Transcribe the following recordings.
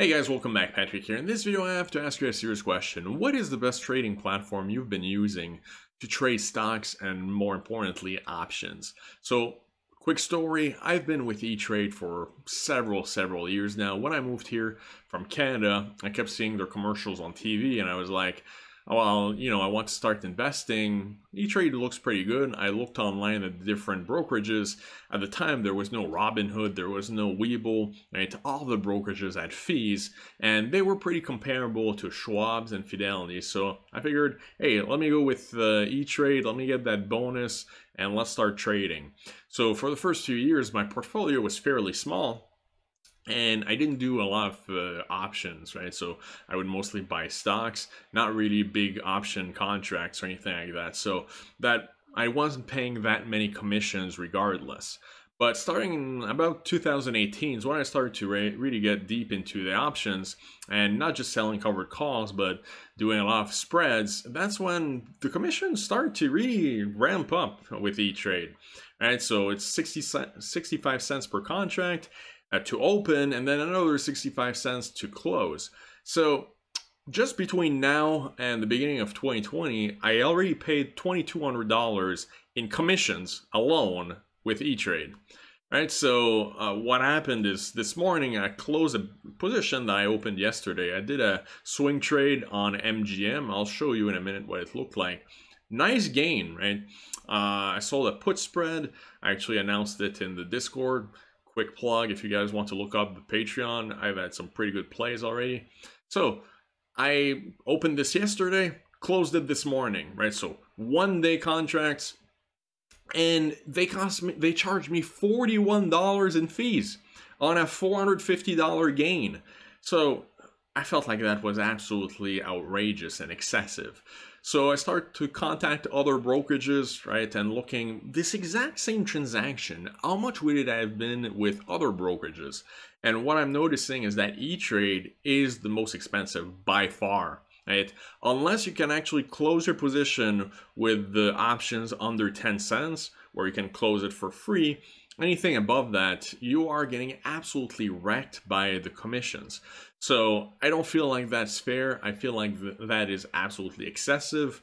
Hey guys, welcome back, Patrick here. In this video, I have to ask you a serious question. What is the best trading platform you've been using to trade stocks and more importantly, options? So Quick story, I've been with E-Trade for several, several years now. When I moved here from Canada, I kept seeing their commercials on TV and I was like, Oh, well, you know, I want to start investing. E-Trade looks pretty good. I looked online at the different brokerages. At the time, there was no Robinhood, there was no Weeble, right? All the brokerages had fees, and they were pretty comparable to Schwab's and Fidelity. So I figured, hey, let me go with uh, E-Trade, let me get that bonus, and let's start trading. So for the first few years, my portfolio was fairly small, and I didn't do a lot of uh, options, right? So I would mostly buy stocks, not really big option contracts or anything like that. So that I wasn't paying that many commissions regardless. But starting about 2018 is when I started to re really get deep into the options and not just selling covered calls, but doing a lot of spreads. That's when the commissions start to really ramp up with E-Trade. All right? so it's 60, 65 cents per contract uh, to open and then another 65 cents to close. So just between now and the beginning of 2020, I already paid $2,200 in commissions alone with E-Trade. Right, so uh, what happened is this morning I closed a position that I opened yesterday. I did a swing trade on MGM. I'll show you in a minute what it looked like. Nice gain, right? Uh, I sold a put spread. I actually announced it in the Discord quick plug if you guys want to look up the Patreon, I've had some pretty good plays already. So I opened this yesterday, closed it this morning, right? So one day contracts, and they cost me they charged me $41 in fees on a $450 gain. So I felt like that was absolutely outrageous and excessive. So I start to contact other brokerages, right, and looking this exact same transaction, how much would it have been with other brokerages? And what I'm noticing is that E-Trade is the most expensive by far. Right? Unless you can actually close your position with the options under 10 cents, where you can close it for free, anything above that, you are getting absolutely wrecked by the commissions. So I don't feel like that's fair. I feel like th that is absolutely excessive.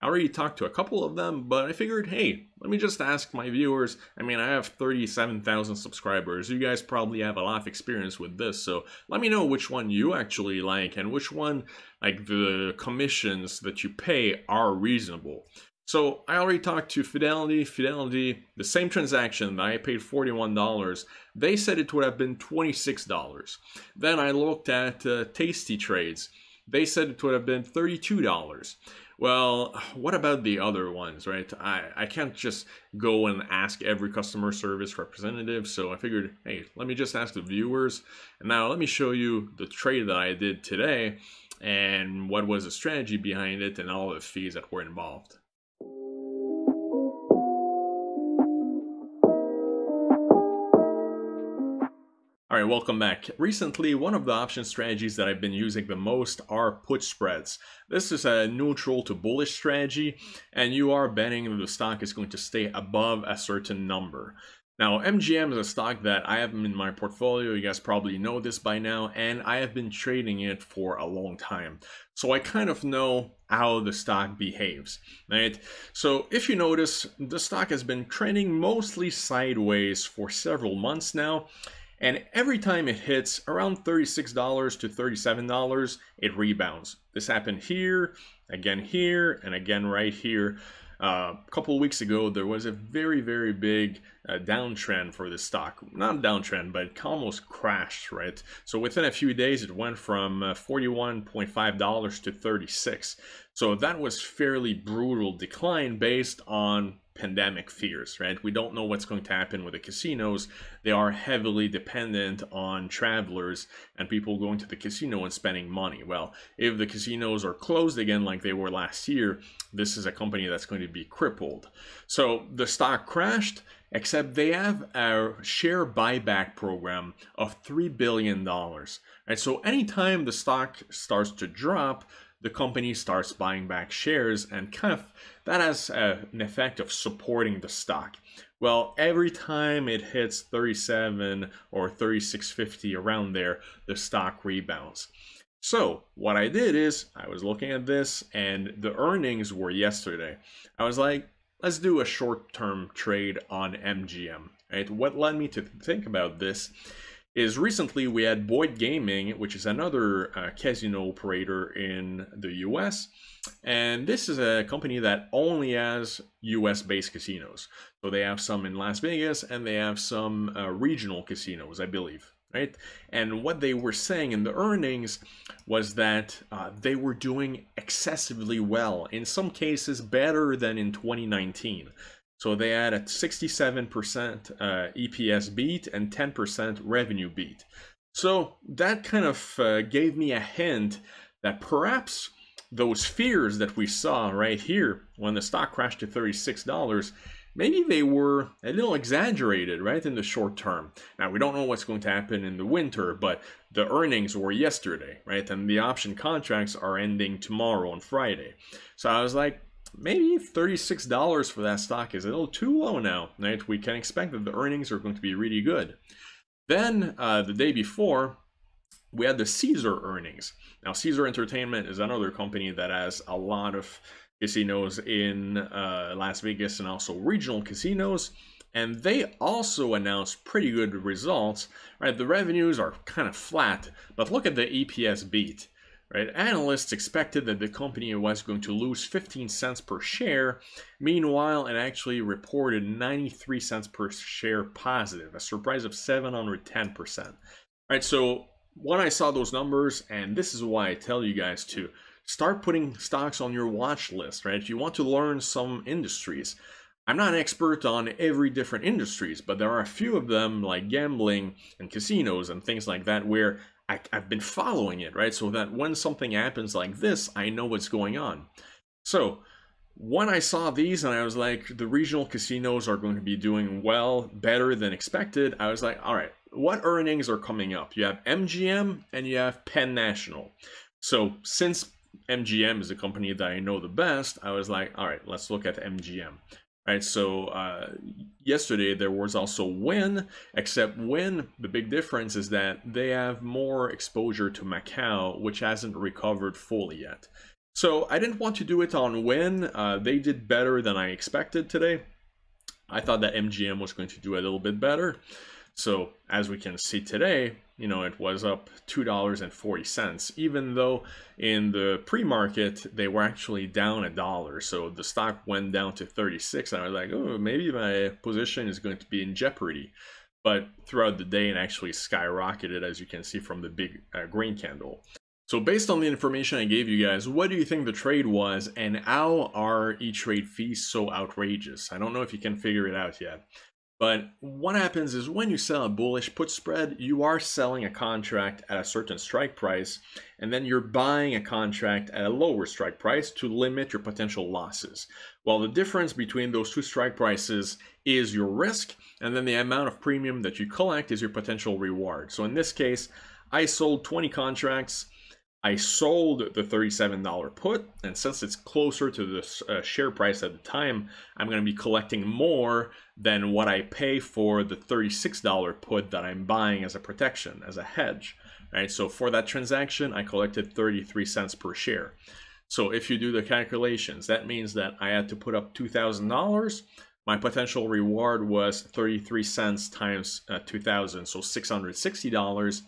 I already talked to a couple of them, but I figured, hey, let me just ask my viewers. I mean, I have 37,000 subscribers. You guys probably have a lot of experience with this, so let me know which one you actually like and which one, like, the commissions that you pay are reasonable. So I already talked to Fidelity. Fidelity, the same transaction I paid $41, they said it would have been $26. Then I looked at uh, Tasty Trades. They said it would have been $32. Well, what about the other ones, right? I, I can't just go and ask every customer service representative. So I figured, hey, let me just ask the viewers. And now let me show you the trade that I did today and what was the strategy behind it and all the fees that were involved. Alright, welcome back. Recently, one of the option strategies that I've been using the most are put spreads. This is a neutral to bullish strategy, and you are betting that the stock is going to stay above a certain number. Now, MGM is a stock that I have in my portfolio, you guys probably know this by now, and I have been trading it for a long time. So I kind of know how the stock behaves, right? So if you notice, the stock has been trending mostly sideways for several months now, and every time it hits around $36 to $37, it rebounds. This happened here, again here, and again right here. Uh, a couple weeks ago, there was a very, very big a downtrend for the stock. Not a downtrend, but it almost crashed, right? So within a few days, it went from uh, $41.5 to 36. So that was fairly brutal decline based on pandemic fears, right? We don't know what's going to happen with the casinos. They are heavily dependent on travelers and people going to the casino and spending money. Well, if the casinos are closed again like they were last year, this is a company that's going to be crippled. So the stock crashed except they have a share buyback program of $3 billion. And so anytime the stock starts to drop, the company starts buying back shares and kind of that has an effect of supporting the stock. Well, every time it hits 37 or 36.50 around there, the stock rebounds. So what I did is I was looking at this and the earnings were yesterday. I was like, Let's do a short-term trade on MGM. Right? What led me to think about this is recently we had Boyd Gaming, which is another uh, casino operator in the US. And this is a company that only has US based casinos. So they have some in Las Vegas and they have some uh, regional casinos, I believe right? And what they were saying in the earnings was that uh, they were doing excessively well, in some cases better than in 2019. So they had a 67% uh, EPS beat and 10% revenue beat. So that kind of uh, gave me a hint that perhaps those fears that we saw right here when the stock crashed to $36 maybe they were a little exaggerated, right, in the short term. Now, we don't know what's going to happen in the winter, but the earnings were yesterday, right? And the option contracts are ending tomorrow on Friday. So I was like, maybe $36 for that stock is a little too low now, right? We can expect that the earnings are going to be really good. Then uh, the day before, we had the Caesar earnings. Now, Caesar Entertainment is another company that has a lot of casinos in uh, Las Vegas and also regional casinos. And they also announced pretty good results, right? The revenues are kind of flat, but look at the EPS beat, right? Analysts expected that the company was going to lose 15 cents per share. Meanwhile, it actually reported 93 cents per share positive, a surprise of 710%. All right, so when I saw those numbers, and this is why I tell you guys to start putting stocks on your watch list, right? If you want to learn some industries. I'm not an expert on every different industries, but there are a few of them like gambling and casinos and things like that where I, have been following it, right? So that when something happens like this, I know what's going on. So when I saw these and I was like, the regional casinos are going to be doing well, better than expected, I was like, all right, what earnings are coming up? You have MGM and you have Penn National. So since MGM is the company that I know the best, I was like, all right, let's look at MGM. Right, so uh, yesterday there was also Win, except Win, the big difference is that they have more exposure to Macau, which hasn't recovered fully yet. So I didn't want to do it on Win. Uh, they did better than I expected today. I thought that MGM was going to do a little bit better. So as we can see today, you know, it was up $2.40, even though in the pre-market, they were actually down a dollar. So the stock went down to 36. And I was like, oh, maybe my position is going to be in jeopardy. But throughout the day, it actually skyrocketed, as you can see from the big uh, green candle. So based on the information I gave you guys, what do you think the trade was and how are E-Trade fees so outrageous? I don't know if you can figure it out yet. But what happens is when you sell a bullish put spread, you are selling a contract at a certain strike price, and then you're buying a contract at a lower strike price to limit your potential losses. Well, the difference between those two strike prices is your risk, and then the amount of premium that you collect is your potential reward. So in this case, I sold 20 contracts I sold the $37 put, and since it's closer to the uh, share price at the time, I'm going to be collecting more than what I pay for the $36 put that I'm buying as a protection, as a hedge. All right? So for that transaction, I collected 33 cents per share. So if you do the calculations, that means that I had to put up $2,000. My potential reward was 33 cents times uh, 2,000, so $660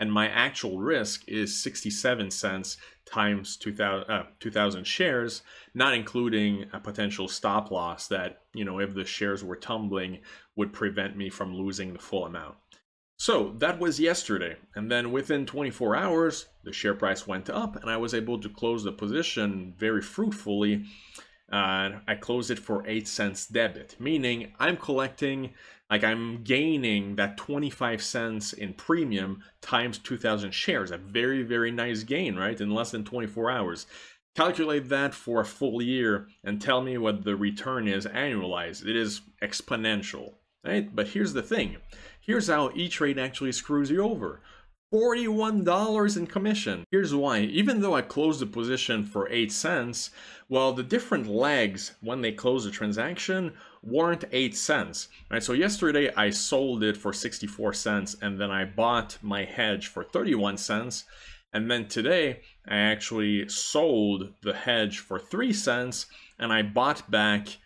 and my actual risk is 67 cents times 2000, uh, 2000 shares not including a potential stop loss that you know if the shares were tumbling would prevent me from losing the full amount so that was yesterday and then within 24 hours the share price went up and i was able to close the position very fruitfully uh, I close it for 8 cents debit, meaning I'm collecting, like I'm gaining that 25 cents in premium times 2,000 shares. A very, very nice gain, right? In less than 24 hours. Calculate that for a full year and tell me what the return is annualized. It is exponential, right? But here's the thing. Here's how E-Trade actually screws you over. $41 in commission. Here's why. Even though I closed the position for 8 cents, well, the different legs when they close the transaction weren't 8 cents. Right? So yesterday I sold it for 64 cents and then I bought my hedge for 31 cents. And then today I actually sold the hedge for 3 cents and I bought back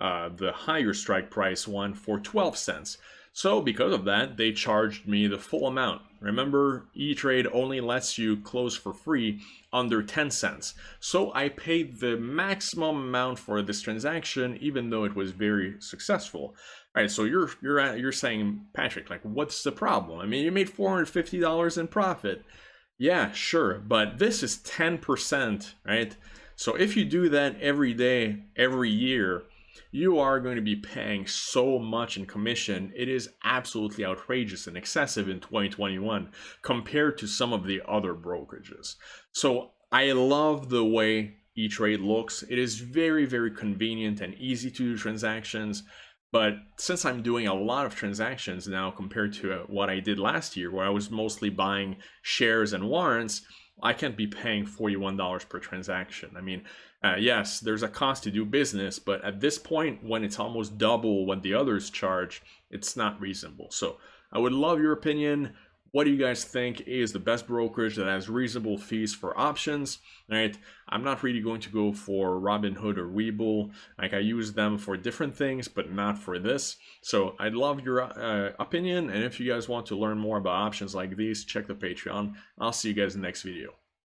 uh, the higher strike price one for 12 cents. So because of that, they charged me the full amount. Remember, E-Trade only lets you close for free under 10 cents. So I paid the maximum amount for this transaction, even though it was very successful. All right, so you're you're you're saying, Patrick, like, what's the problem? I mean, you made $450 in profit. Yeah, sure, but this is 10%, right? So if you do that every day, every year, you are going to be paying so much in commission. It is absolutely outrageous and excessive in 2021 compared to some of the other brokerages. So I love the way E-Trade looks. It is very, very convenient and easy to do transactions. But since I'm doing a lot of transactions now compared to what I did last year, where I was mostly buying shares and warrants, I can't be paying $41 per transaction. I mean, uh, yes, there's a cost to do business, but at this point, when it's almost double what the others charge, it's not reasonable. So I would love your opinion what do you guys think is the best brokerage that has reasonable fees for options right i'm not really going to go for robinhood or webull like i use them for different things but not for this so i'd love your uh, opinion and if you guys want to learn more about options like these check the patreon i'll see you guys in the next video